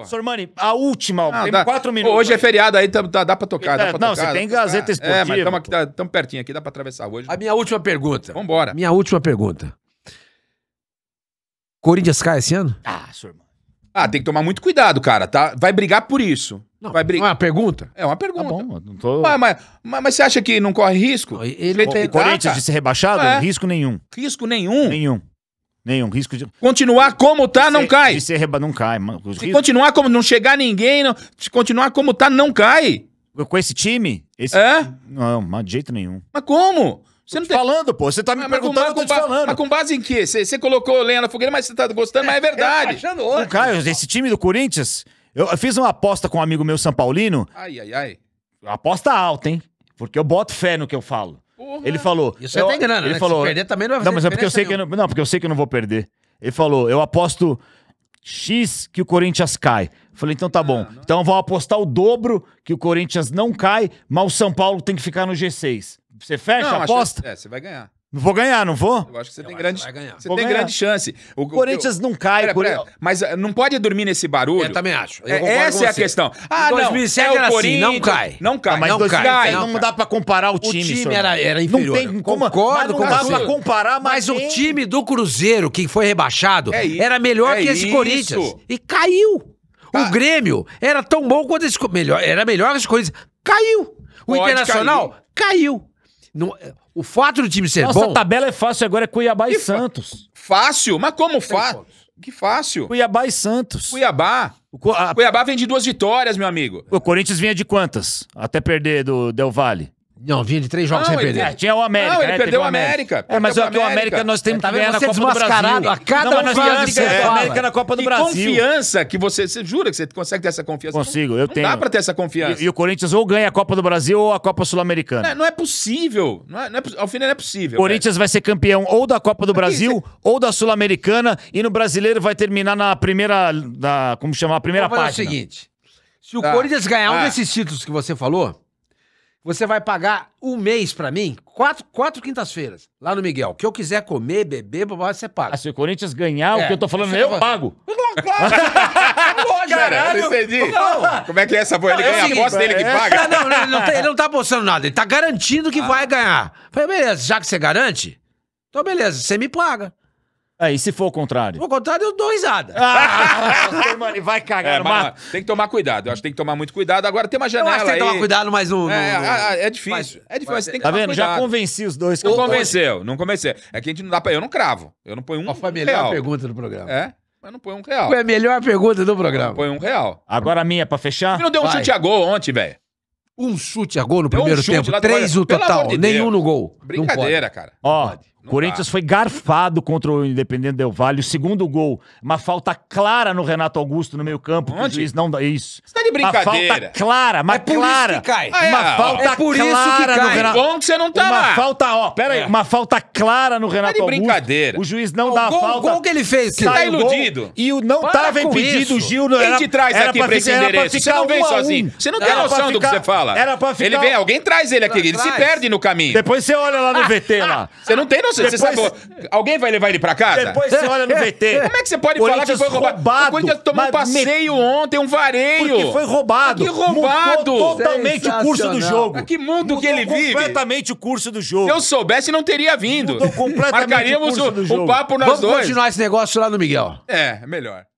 Porra. Sormani, a última, tem dá- quatro minutos. Hoje é feriado aí, tá- dá pra tocar. dá é, pra não, tocar, você tem Gazeta tocar. Gazeta É, mas Esportiva, estamos aqui, estamos tá, pertinho aqui, dá pra atravessar hoje. A minha última pergunta. Vambora. Minha última pergunta. Corinthians cai esse ano? Ah, Sormani. Ah, tem que tomar muito cuidado, cara, tá? Vai brigar por isso. Vai não brigar. é uma pergunta? É uma Tá pergunta. bom, não tô... mas, mas, mas você acha que não corre risco? Não, ele- Ele O- tentar, tá, Corinthians tá. de ser rebaixado? É. Risco nenhum. Risco nenhum. Nenhum. Nenhum risco de. Continuar como tá, de não ser, cai. De ser reba... não cai. Os riscos... continuar como não chegar ninguém, não... continuar como tá, não cai. Com esse time? Esse... É? Não, de jeito nenhum. Mas como? Você não tem... falando, pô. Você tá me mas perguntando, mas eu tô te falando. Mas com base em quê? Você colocou lenha na fogueira, mas você tá gostando, mas é, é, é verdade. Não, Caio, esse time do Corinthians... Eu fiz uma aposta com um amigo meu, São Paulino. Ai, ai, ai. Aposta alta, hein? Porque eu boto fé no que eu falo. Porra. Ele falou. Isso eu, tem tá grana, ele né? Falou, Se perder também não vai fazer Não, mas é porque eu sei nenhuma. que eu não, não, porque eu sei que eu não vou perder. Ele falou: "Eu aposto X que o Corinthians cai". Eu falei: "Então tá ah, bom. Ah, não... Então eu vou apostar o dobro que o Corinthians não cai, mas o São Paulo tem que ficar no G6". Você fecha não, a aposta? É, você vai ganhar. Não vou ganhar, não vou? Eu acho que você tem, grande, você, você tem grande chance. O, Corinthians não cai. Pera, pera, mas eh, não pode dormir nesse barulho. Eu também acho. É, eu é, essa é a questão. Ah, em 2007 não, é o assim, Corinthians, não cai. Não cai, mas não, cai, cai, não, não dá pra comparar o time. O time, era, era inferior. Não tem como, concordo, mas não dá pra comparar. Mas, mas o time do Cruzeiro, que foi rebaixado, é isso, era melhor é que esse isso. Corinthians. E caiu. O tá. Grêmio era tão bom quanto esse... Melhor, era melhor que esse Corinthians. Caiu. O Internacional caiu. Não, é, o fato do time ser Nossa, bom. Nossa, tabela é fácil agora é Cuiabá e, e Santos. Fácil? Mas como fácil? Que fácil. Cuiabá e Santos. Cuiabá. O a... Cuiabá vem de duas vitórias, meu amigo. O Corinthians vinha de quantas? Até perder do Del Valle. Não, vinha de três jogos não, sem ele... É, tinha o América. Não, ele é, perdeu o América. América. É, mas é o América nós temos que ganhar na Copa do Brasil. A cada não, mas nós que ganhar o América na Copa do Brasil. confiança que você... Você jura que você consegue ter essa confiança? Consigo, eu tenho. Dá pra ter essa confiança. E, e o Corinthians ou ganha a Copa do Brasil ou a Copa Sul-Americana. Não, não, é possível. Não é, não é, ao final não é possível. O Corinthians vai ser campeão ou da Copa do Brasil você... ou da Sul-Americana e no Brasileiro vai terminar na primeira... Na, como chamar? A primeira parte. É o seguinte. Se o ah. Corinthians ganhar um ah. desses títulos que você falou você vai pagar um mês para mim, quatro, quatro quintas-feiras, lá no Miguel. O que eu quiser comer, beber, você paga. Ah, se o Corinthians ganhar é, o que eu tô falando, é eu vai... pago. Lógico, Caralho, não entendi. Não. Como é que é essa boa? Ele é ganha a aposta dele que paga? É, não, não, ele não, tá, ele não tá apostando nada. Ele tá garantindo que ah. vai ganhar. Falei, beleza, já que você garante, então beleza, você me paga. É, e se for o contrário? O contrário, eu dou risada. Ah, mano, vai cagar. É, Tem que tomar cuidado. Eu acho que tem que tomar muito cuidado. Agora tem uma janela. Eu acho que tem que tomar cuidado, mas não. É, no... Ah, ah, é, é difícil. Mas, é difícil, mas tem que Tá vendo? Cuidado. Já convenci os dois. Não convenceu, não convenceu. É que a gente não dá pra. Eu não cravo. Eu não ponho um. Qual foi a melhor real. pergunta do programa? É? Mas não põe um real. Foi é a melhor pergunta do programa. põe um real. Agora a minha, é pra fechar? Você não deu um vai. chute a gol ontem, velho. Um chute a gol no deu primeiro um tempo. Três o total. Nenhum no gol. Brincadeira, cara. Ó. O Corinthians foi garfado contra o Independente Del Vale O segundo gol, uma falta clara no Renato Augusto no meio campo. Onde? O juiz não dá isso. Você tá de brincadeira. Uma falta clara, uma é clara. Isso que cai. Ah, é, uma falta é por clara isso que cai. no Renato. É bom que você não tá uma lá. falta, ó, pera aí, é. uma falta clara no Renato tá de brincadeira. Augusto. O juiz não o dá gol, a falta. O gol que ele fez, que tá iludido. e o não Para tava impedido o Gil. Era, Quem te traz era aqui pra, pra esse endereço? Você não vem um sozinho. Você não tem noção do que você fala. Era pra ficar... Ele vem, alguém traz ele aqui. Ele se perde no caminho. Depois você olha lá no VT lá. Você não tem noção não depois, você sabe. Alguém vai levar ele pra casa? Depois você olha no é, VT. É. Como é que você pode falar que foi roubado? roubado o Corinthians tomou um passeio me... ontem, um vareio. Porque foi roubado. Que roubado. Mudou totalmente o curso do jogo. Mas que mundo Mudou que ele vive. completamente o curso do jogo. Se eu soubesse, não teria vindo. Mudou completamente Marcaríamos o, o, papo nós Vamos dois. Vamos continuar esse negócio lá no Miguel. É, melhor.